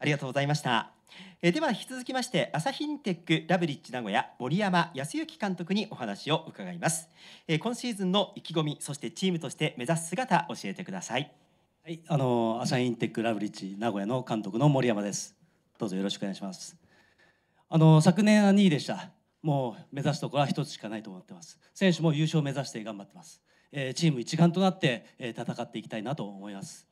ありがとうございましたえー、では引き続きまして朝ヒンテックラブリッジ名古屋森山康之監督にお話を伺います、えー、今シーズンの意気込みそしてチームとして目指す姿教えてくださいはい、あのアシャインテックラブリッジ名古屋の監督の森山です。どうぞよろしくお願いします。あの昨年は2位でした。もう目指すところは一つしかないと思ってます。選手も優勝を目指して頑張ってます。えー、チーム一丸となって、えー、戦っていきたいなと思います。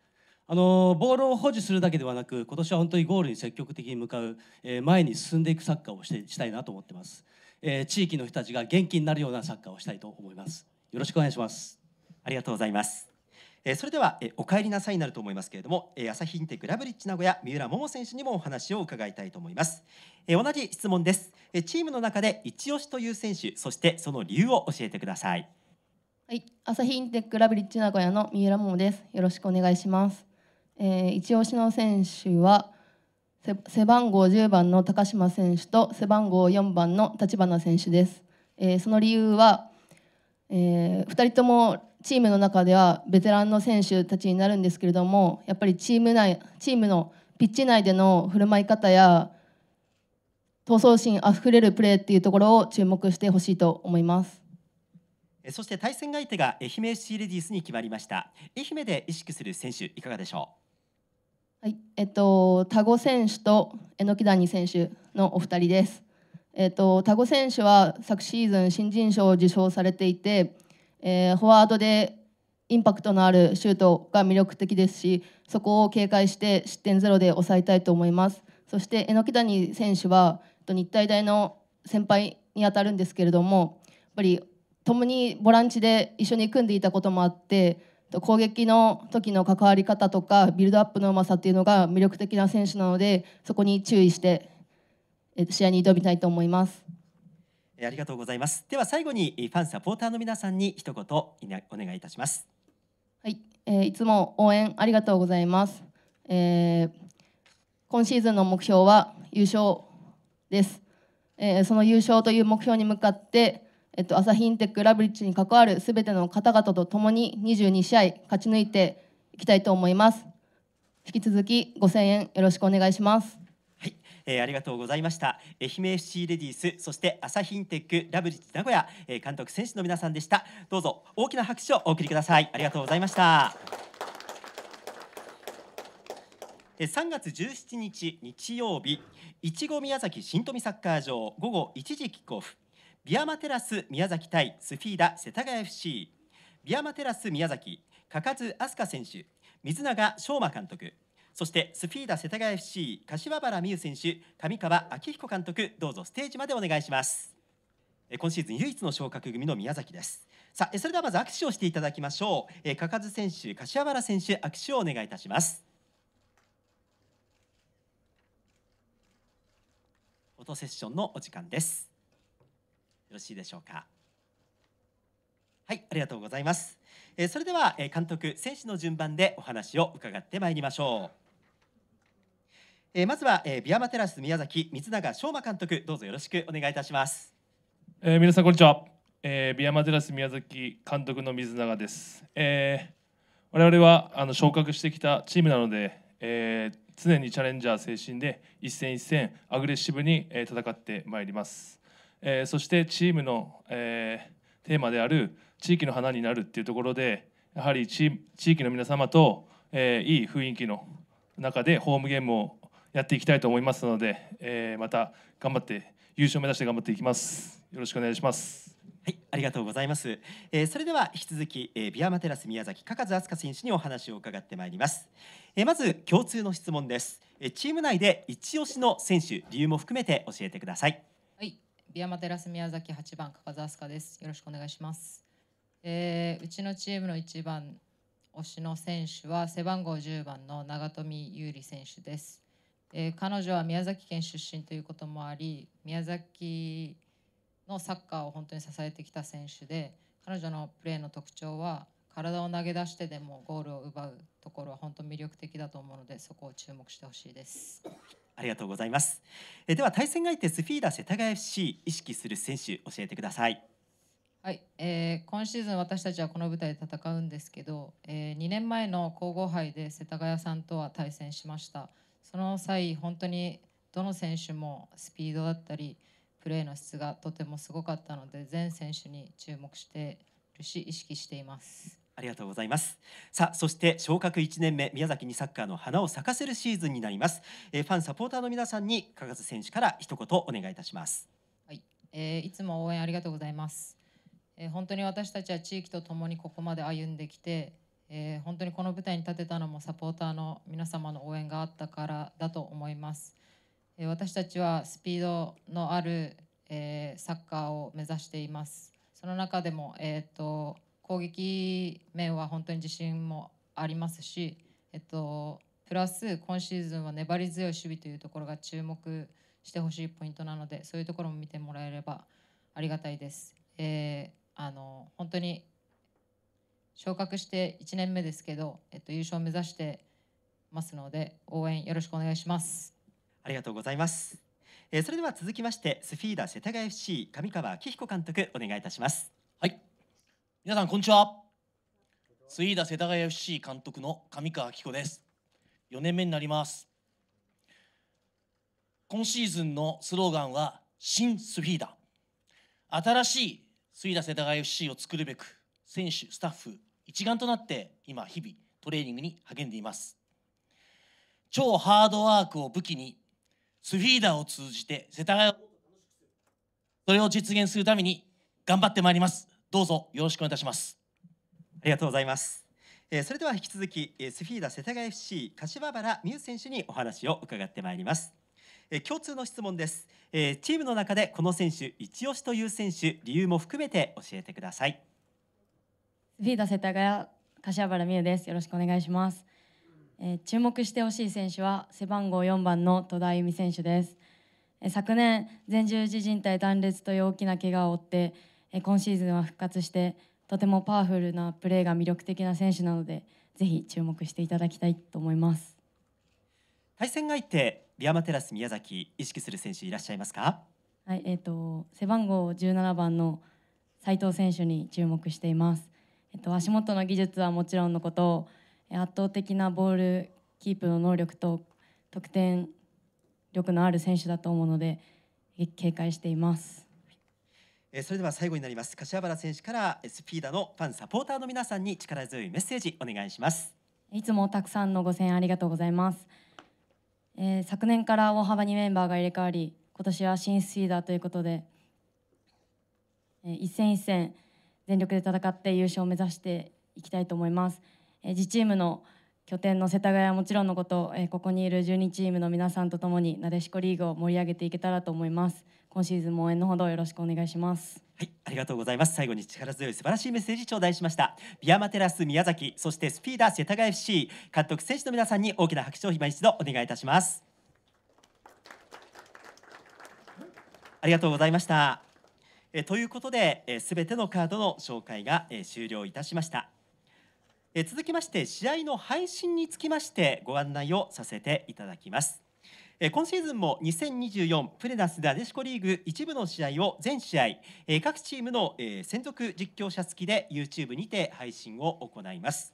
あのボールを保持するだけではなく今年は本当にゴールに積極的に向かう、えー、前に進んでいくサッカーをしてしたいなと思ってます、えー、地域の人たちが元気になるようなサッカーをしたいと思いますよろしくお願いしますありがとうございますえそれでは、えお帰りなさいになると思いますけれども、え朝日インテクラブリッジ名古屋三浦桃選手にもお話を伺いたいと思います、え同じ質問です、えチームの中で一押しという選手そしてその理由を教えてくださいはい、朝日インテックラブリッジ名古屋の三浦桃です。よろしくお願いします。えー、一押しの選手は背番号10番の高島選手と背番号4番の立花選手です。えー、その理由は、えー、2人ともチームの中ではベテランの選手たちになるんですけれどもやっぱりチーム内チームのピッチ内での振る舞い方や闘争心あふれるプレーっていうところを注目してほしいと思います。そして対戦相手が愛媛 FC レディースに決まりました愛媛で意識する選手いかがでしょうはいえっと田子選手と榎谷選手のお二人ですえっと田子選手は昨シーズン新人賞を受賞されていてえー、フォワードでインパクトのあるシュートが魅力的ですしそこを警戒して失点ゼロで抑えたいと思いますそして榎谷選手は日体大の先輩にあたるんですけれどもやっぱり共にボランチで一緒に組んでいたこともあって攻撃の時の関わり方とかビルドアップのうまさっていうのが魅力的な選手なのでそこに注意して試合に挑みたいと思います。ありがとうございますでは最後にファンサポーターの皆さんに一言お願いいたしますはい、えー、いつも応援ありがとうございます、えー、今シーズンの目標は優勝です、えー、その優勝という目標に向かってえっと、朝日インテックラブリッジに関わるすべての方々と共に22試合勝ち抜いていきたいと思います。引き続きご声援よろしくお願いします。えー、ありがとうございました愛媛 FC レディースそして朝日インテックラブリッジ名古屋、えー、監督選手の皆さんでしたどうぞ大きな拍手をお送りくださいありがとうございました3月17日日曜日いちご宮崎新富サッカー場午後1時キックオフビアマテラス宮崎対スフィーダ世田谷 FC ビアマテラス宮崎嘉数飛鳥選手水永翔馬監督そしてスフィーダ世田谷 FC 柏原美優選手上川明彦監督どうぞステージまでお願いします今シーズン唯一の昇格組の宮崎ですさあそれではまず握手をしていただきましょうえ嘉数選手柏原選手握手をお願いいたしますフォトセッションのお時間ですよろしいでしょうかはい、ありがとうございます。えそれでは、え監督、選手の順番でお話を伺ってまいりましょう。えー、まずは、えー、ビアマテラス宮崎光永翔馬監督どうぞよろしくお願いいたします、えー、皆さんこんにちは、えー、ビアマテラス宮崎監督の水永です、えー、我々はあの昇格してきたチームなので、えー、常にチャレンジャー精神で一戦一戦アグレッシブに、えー、戦ってまいります、えー、そしてチームの、えー、テーマである地域の花になるっていうところでやはり地域の皆様と、えー、いい雰囲気の中でホームゲームをやっていきたいと思いますので、えー、また頑張って優勝目指して頑張っていきますよろしくお願いしますはいありがとうございます、えー、それでは引き続き、えー、ビアマテラス宮崎加賀津飛鳥選手にお話を伺ってまいります、えー、まず共通の質問です、えー、チーム内で一押しの選手理由も含めて教えてくださいはいビアマテラス宮崎八番加賀津飛鳥ですよろしくお願いしますえー、うちのチームの一番推しの選手は背番号10番の長富優里選手です。えー、彼女は宮崎県出身ということもあり宮崎のサッカーを本当に支えてきた選手で彼女のプレーの特徴は体を投げ出してでもゴールを奪うところは本当魅力的だと思うのでそこを注目してほしいです。ありがとうございます。えでは対戦相手スフィーダ世田谷 FC 意識する選手教えてください。はい、えー、今シーズン私たちはこの舞台で戦うんですけど、えー、2年前の皇后杯で世田谷さんとは対戦しました。その際本当にどの選手もスピードだったりプレーの質がとてもすごかったので全選手に注目しているし意識しています。ありがとうございます。さあ、そして昇格1年目、宮崎にサッカーの花を咲かせるシーズンになります。えファンサポーターの皆さんに、加賀選手から一言お願いいたします。はい、えー、いつも応援ありがとうございます。えー、本当に私たちは地域とともにここまで歩んできて、えー、本当にこの舞台に立てたのもサポーターの皆様の応援があったからだと思います。えー、私たちはスピードのある、えー、サッカーを目指しています。その中でも、えーと、攻撃面は本当に自信もありますし、えっ、ー、と、プラス今シーズンは粘り強い守備というところが注目してほしいポイントなのでそういうところも見てもらえればありがたいです。えー、あの本当に昇格して1年目ですけど、えっと、優勝目指してますので応援よろしくお願いしますありがとうございます、えー、それでは続きましてスフィーダ世田谷 FC 上川紀彦監督お願いいたしますはい皆さんこんにちはスフィーダ世田谷 FC 監督の上川紀彦です4年目になります今シーズンのスローガンは新スフィーダ新しいスフィーダ世田谷 FC を作るべく選手スタッフ一丸となって今日々トレーニングに励んでいます超ハードワークを武器にスフィーダーを通じて世田谷それを実現するために頑張ってまいりますどうぞよろしくお願いいたしますありがとうございますえそれでは引き続き、えスフィーダ世田谷 FC 柏原美優選手にお話を伺ってまいります、え共通の質問です、えチームの中でこの選手一押しという選手理由も含めて教えてくださいフィーダ世田谷柏原美優です。よろしくお願いします。えー、注目してほしい選手は背番号4番の戸田由美選手です。えー、昨年前十字靭帯断裂という大きな怪我を負って、えー、今シーズンは復活してとてもパワフルなプレーが魅力的な選手なのでぜひ注目していただきたいと思います。対戦相手ビアマテラス宮崎意識する選手いらっしゃいますか？はい、えっ、ー、と背番号17番の斉藤選手に注目しています。えっと、足元の技術はもちろんのこと圧倒的なボールキープの能力と得点力のある選手だと思うので警戒しています。えそれでは最後になります柏原選手からスピーダのファンサポーターの皆さんに力強いメッセージお願いしますいつもたくさんのご声援ありがとうございます、えー、昨年から大幅にメンバーが入れ替わり今年は新スピーダーということで、えー、一戦一戦全力で戦って優勝を目指していきたいと思います。え自チームの拠点の世田谷はもちろんのこと、えここにいる12チームの皆さんとともになでしこリーグを盛り上げていけたらと思います。今シーズンも応援のほどよろしくお願いします。はい、ありがとうございます。最後に力強い素晴らしいメッセージ頂戴しました。ビアマテラス宮崎、そしてスピーダー世田谷 FC 監督選手の皆さんに大きな拍手を今一度お願いいたします。ありがとうございました。えということで、えー、全てのカードの紹介が、え終了いたしました、え続きまして試合の配信につきましてご案内をさせていただきます今シーズンも2024プレナスダデシコリーグ一部の試合を全試合各チームの専属実況者付きで YouTube にて配信を行います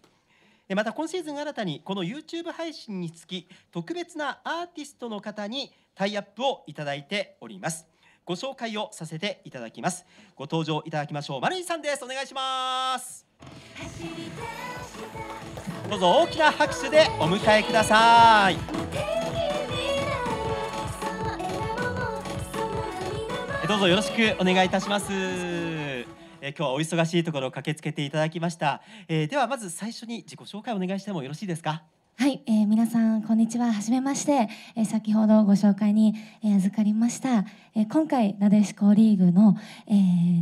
また今シーズン新たにこの YouTube 配信につき特別なアーティストの方にタイアップをいただいておりますご紹介をさせていただきますご登場いただきましょうマルイさんですお願いしますどうぞ大きな拍手でお迎えくださいどうぞよろしくお願いいたします。え今日はお忙しいところ駆けつけていただきました、えー、ではまず最初に自己紹介お願いしてもよろしいですか。はい、えー、皆さんこんにちは。はじめまして。えー、先ほどご紹介に、えー、預かりました。え今回なでしこリーグの、え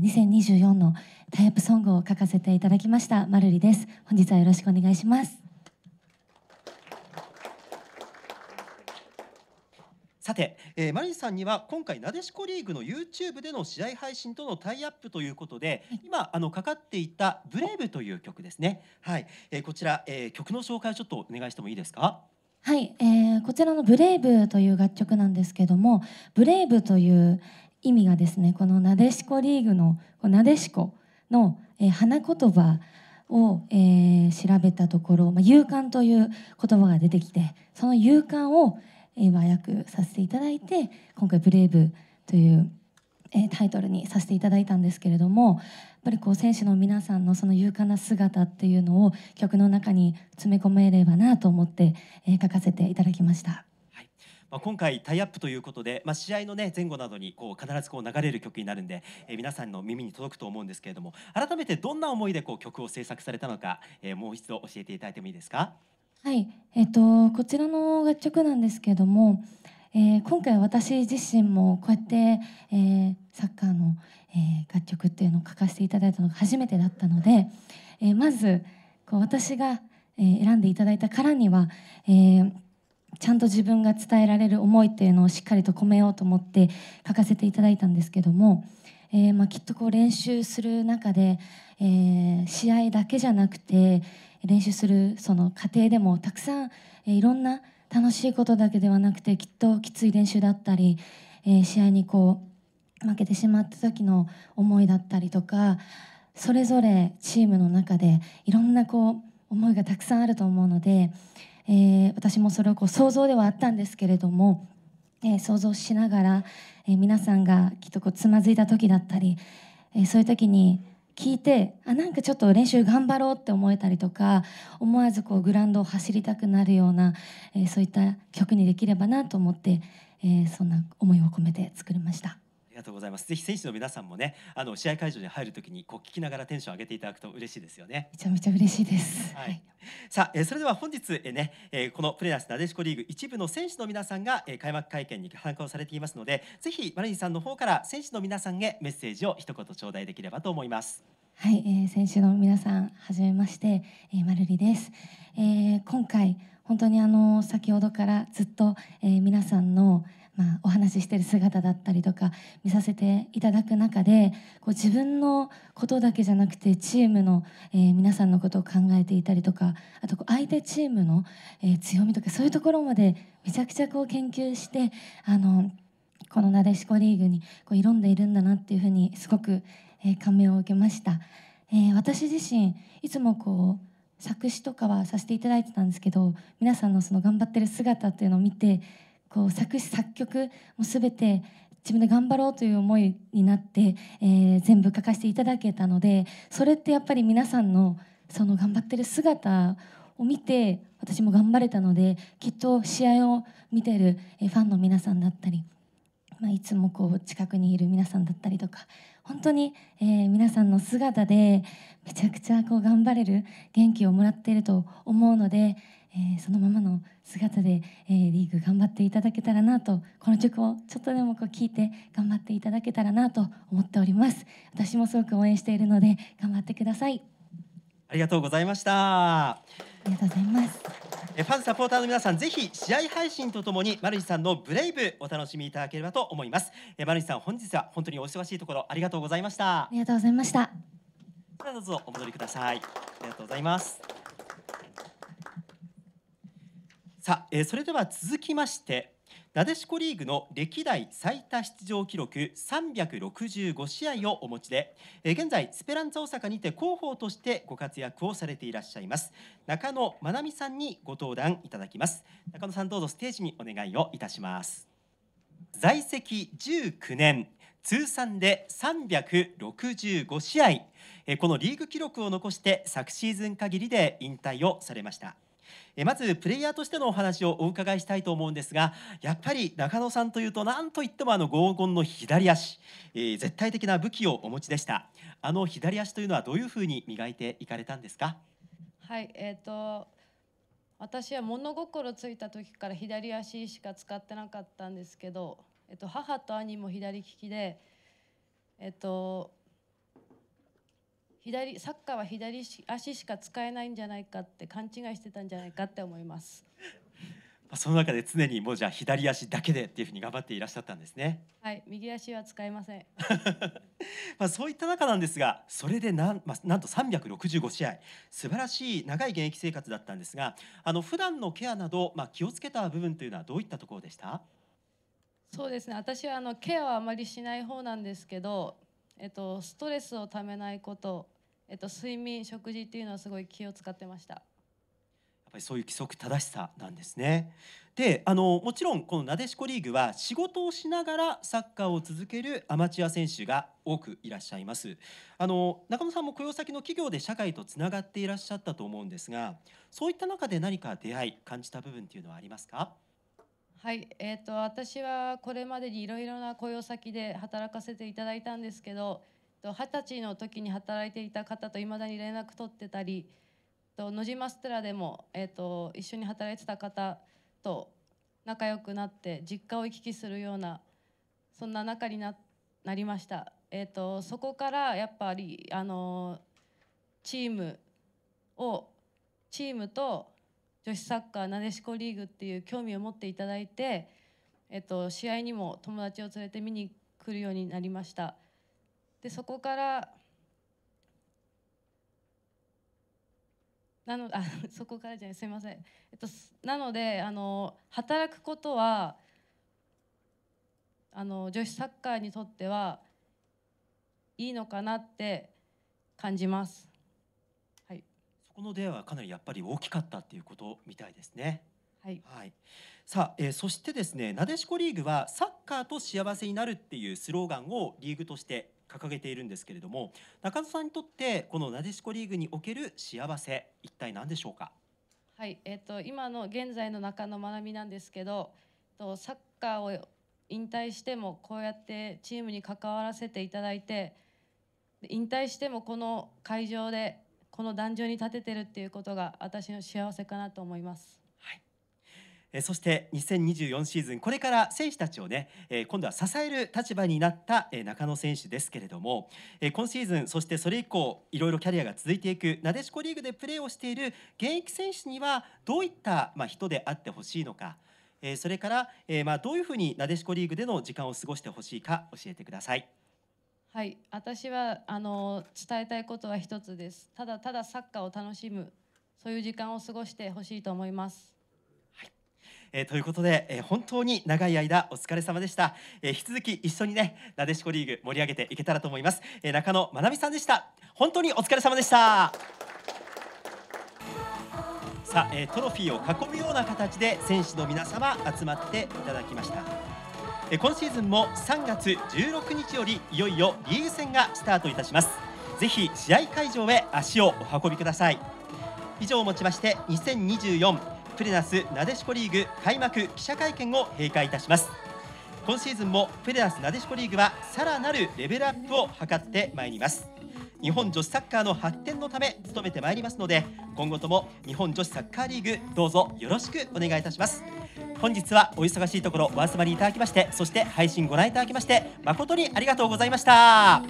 2024のタイプソングを書かせていただきましたまるりです。本日はよろしくお願いします。さて、えー、マリンさんには今回なでしこリーグの YouTube での試合配信とのタイアップということで、はい、今あのかかっていた「ブレイブという曲ですね。はい、えー、こちら、えー、曲の紹介をちょっとお願いしてもいいですか。はい、えー、こちらの「ブレイブという楽曲なんですけども「ブレイブという意味がですねこのなでしこリーグのなでしこの、えー、花言葉を、えー、調べたところ、まあ、勇敢という言葉が出てきてその勇敢を、え和訳させていただいて今回「ブレイブというえタイトルにさせていただいたんですけれどもやっぱりこう選手の皆さんのその勇敢な姿っていうのを曲の中に詰め込めればなと思って、え書かせていただきました。まあ、今回タイアップということで、まあ、試合の、ね、前後などにこう必ずこう流れる曲になるんで、え皆さんの耳に届くと思うんですけれども改めてどんな思いでこう曲を制作されたのか、えもう一度教えていただいてもいいですかはい、えっと、こちらの楽曲なんですけども、えー、今回私自身もこうやって、えー、サッカーの、えー、楽曲っていうのを書かせていただいたのが初めてだったので、えまずこう私が、え選んでいただいたからには、えちゃんと自分が伝えられる思いっていうのをしっかりと込めようと思って書かせていただいたんですけども、えまあ、きっとこう練習する中で、え試合だけじゃなくて練習するその過程でもたくさんいろんな楽しいことだけではなくてきっときつい練習だったり、え試合にこう負けてしまった時の思いだったりとかそれぞれチームの中でいろんなこう思いがたくさんあると思うので、え私もそれをこう想像ではあったんですけれども、え想像しながら、え皆さんがきっとこうつまずいた時だったり、えそういう時に聞いてあなんかちょっと練習頑張ろうって思えたりとか思わずこうグラウンドを走りたくなるような、えー、そういった曲にできればなと思って、えー、そんな思いを込めて作りました。がとうございます。ぜひ選手の皆さんもね、あの試合会場に入るときにこう聞きながらテンション上げていただくと嬉しいですよね。めちゃめちゃ嬉しいです。はい。さあ、えー、それでは本日、えー、ね、えー、このプレナスなでしこリーグ一部の選手の皆さんが、えー、開幕会見に参加をされていますので、ぜひマリンさんの方から選手の皆さんへメッセージを一言頂戴できればと思います。はい、えー、選手の皆さん、はじめまして、えー、マルリです。えー、今回本当にあの先ほどからずっと、えー、皆さんのまあ、お話ししてる姿だったりとか見させていただく中でこう自分のことだけじゃなくてチームの、えー、皆さんのことを考えていたりとかあとこう相手チームの、えー、強みとかそういうところまでめちゃくちゃこう研究してあのこのなでしこリーグにこう挑んでいるんだなっていうふうにすごく、えー、感銘を受けました。え私自身いつもこう作詞とかはさせていただいてたんですけど皆さんのその頑張ってる姿っていうのを見てこう作詞作曲も全て自分で頑張ろうという思いになって、えー、全部書かせていただけたのでそれってやっぱり皆さんのその頑張ってる姿を見て私も頑張れたのできっと試合を見てるファンの皆さんだったり、まあ、いつもこう近くにいる皆さんだったりとか本当に、えー、皆さんの姿でめちゃくちゃこう頑張れる元気をもらっていると思うので、えー、そのままの姿で、えー、リーグ頑張っていただけたらなとこの曲をちょっとでもこう聞いて頑張っていただけたらなと思っております私もすごく応援しているので頑張ってくださいありがとうございましたありがとうございますえファンサポーターの皆さんぜひ試合配信とともにマルさんのブレイブお楽しみいただければと思いますえマルさん本日は本当にお忙しいところありがとうございましたありがとうございましたどうぞお戻りくださいありがとうございますさあ、えー、それでは続きましてなでしこリーグの歴代最多出場記録365試合をお持ちで、えー、現在スペランツ大阪にて広報としてご活躍をされていらっしゃいます中野真奈美さんにご登壇いただきます中野さんどうぞステージにお願いをいたします在籍19年通算で365試合えこのリーグ記録を残して昨シーズン限りで引退をされましたえまずプレイヤーとしてのお話をお伺いしたいと思うんですがやっぱり中野さんというと何といってもあの黄金の左足、えー、絶対的な武器をお持ちでしたあの左足というのはどういうふうに磨いていかれたんですかはいえっ、ー、と私は物心ついた時から左足しか使ってなかったんですけど、えっと、母と兄も左利きで、えっと、左サッカーは左足しか使えないんじゃないかって勘違いしてたんじゃないかって思います。その中で常にもうじゃあ左足だけでっていうふうに頑張っていらっしゃったんですね。はい、右足は使えません。まあそういった中なんですが、それでなんまあなんと三百六十五試合素晴らしい長い現役生活だったんですが、あの普段のケアなどまあ気をつけた部分というのはどういったところでした？そうですね。私はあのケアはあまりしない方なんですけど、えっとストレスをためないこと、えっと、睡眠食事っていうのはすごい気を使ってました。やっぱりそういう規則正しさなんですね。であのもちろんこのなでしこリーグは仕事をしながらサッカーを続けるアマチュア選手が多くいらっしゃいますあの中野さんも雇用先の企業で社会とつながっていらっしゃったと思うんですがそういった中で何か出会い感じた部分っていうのはありますかはい、えーと、私はこれまでにいろいろな雇用先で働かせていただいたんですけど二十歳の時に働いていた方といまだに連絡取ってたり野島ステラでも、えーと、一緒に働いてた方と仲良くなって実家を行き来するようなそんな仲にななりました、えーと、そこからやっぱり、あのチームをチームと女子サッカーなでしこリーグっていう興味を持っていただいて、えーと試合にも友達を連れて見に来るようになりました。でそこからなのあ そこからじゃないすいません、えっと、なのであの働くことはあの女子サッカーにとってはいいのかなって感じます、はい、そこの出会いはかなりやっぱり大きかったっていうことみたいですね。はい、はい、さあ、えー、そしてですねなでしこリーグはサッカーと幸せになるっていうスローガンをリーグとして掲げているんですけれども中野さんにとってこのなでしこリーグにおける幸せ一体何でしょうかはいえーと、今の現在の中野愛美なんですけどとサッカーを引退してもこうやってチームに関わらせていただいて引退してもこの会場でこの壇上に立ててるっていうことが私の幸せかなと思います。えそして2024シーズンこれから選手たちをね、え今度は支える立場になった、え中野選手ですけれども、え今シーズンそしてそれ以降いろいろキャリアが続いていくなでしこリーグでプレーをしている現役選手にはどういった、ま人であってほしいのか、えそれから、えまどういうふうになでしこリーグでの時間を過ごしてほしいか教えてください。はい、私はあの伝えたいことは一つです。ただただサッカーを楽しむそういう時間を過ごしてほしいと思います。えー、ということで、えー、本当に長い間お疲れ様でした、えー、引き続き一緒にねなでしこリーグ盛り上げていけたらと思います、え中野真奈美さんでした本当にお疲れ様でしたさあ、えトロフィーを囲むような形で選手の皆様集まっていただきましたえ今シーズンも3月16日よりいよいよリーグ戦がスタートいたしますぜひ試合会場へ足をお運びください以上をもちまして2024プレナスなでしこリーグ開幕記者会見を閉会いたします今シーズンもプレナスなでしこリーグはさらなるレベルアップを図ってまいります日本女子サッカーの発展のため努めてまいりますので今後とも日本女子サッカーリーグどうぞよろしくお願いいたします本日はお忙しいところお集まりいただきましてそして配信ご覧いただきまして誠にありがとうございました